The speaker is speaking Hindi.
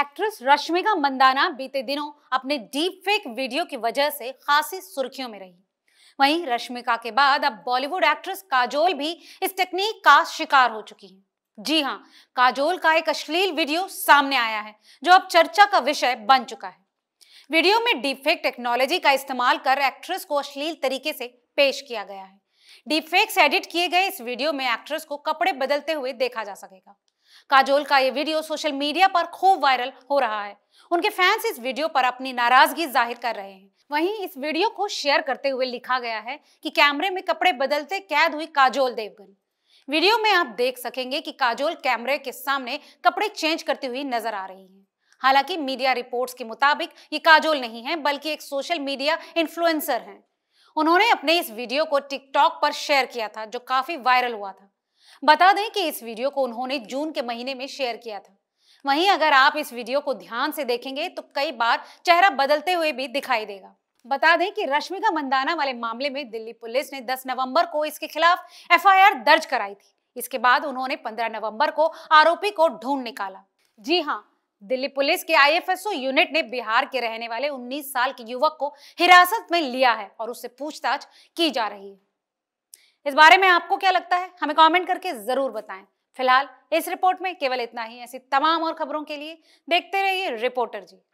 एक्ट्रेस रश्मिका मंदाना बीते दिनों अपने डीप फेक वीडियो की वजह से खासी सुर्खियों में रही वहीं रश्मिका के बाद अब बॉलीवुड एक्ट्रेस काजोल भी इस टेक्निक का शिकार हो चुकी हैं जी हाँ काजोल का एक अश्लील वीडियो सामने आया है जो अब चर्चा का विषय बन चुका है वीडियो में डीपफेक टेक्नोलॉजी का इस्तेमाल कर एक्ट्रेस को अश्लील तरीके से पेश किया गया है डीपफेक से एडिट किए गए इस वीडियो में एक्ट्रेस को कपड़े बदलते हुए देखा जा सकेगा काजोल का ये वीडियो सोशल मीडिया पर खूब वायरल हो रहा है उनके फैंस इस वीडियो पर अपनी नाराजगी जाहिर कर रहे हैं वहीं इस वीडियो को शेयर करते हुए लिखा गया है कि कैमरे में कपड़े बदलते कैद हुई काजोल देवगन वीडियो में आप देख सकेंगे कि काजोल कैमरे के सामने कपड़े चेंज करती हुई नजर आ रही है हालांकि मीडिया रिपोर्ट्स के मुताबिक ये काजोल नहीं है बल्कि एक सोशल मीडिया इन्फ्लुएंसर हैं उन्होंने अपने इस वीडियो को टिकटॉक पर शेयर किया था जो काफी वायरल हुआ था बता दें कि इस वीडियो को उन्होंने जून के महीने में शेयर किया था वहीं अगर आप इस वीडियो को ध्यान से देखेंगे तो कई बार चेहरा बदलते हुए भी दिखाई देगा बता दें कि रश्मिका मंदाना वाले मामले में दिल्ली पुलिस ने 10 नवंबर को इसके खिलाफ एफआईआर दर्ज कराई थी इसके बाद उन्होंने 15 नवंबर को आरोपी को ढूंढ निकाला जी हाँ दिल्ली पुलिस के आईएफएसओ यूनिट ने बिहार के रहने वाले 19 साल के युवक को हिरासत में लिया है और उससे पूछताछ की जा रही है इस बारे में आपको क्या लगता है हमें कमेंट करके ज़रूर बताएं फिलहाल इस रिपोर्ट में केवल इतना ही ऐसी तमाम और खबरों के लिए देखते रहिए रिपोर्टर जी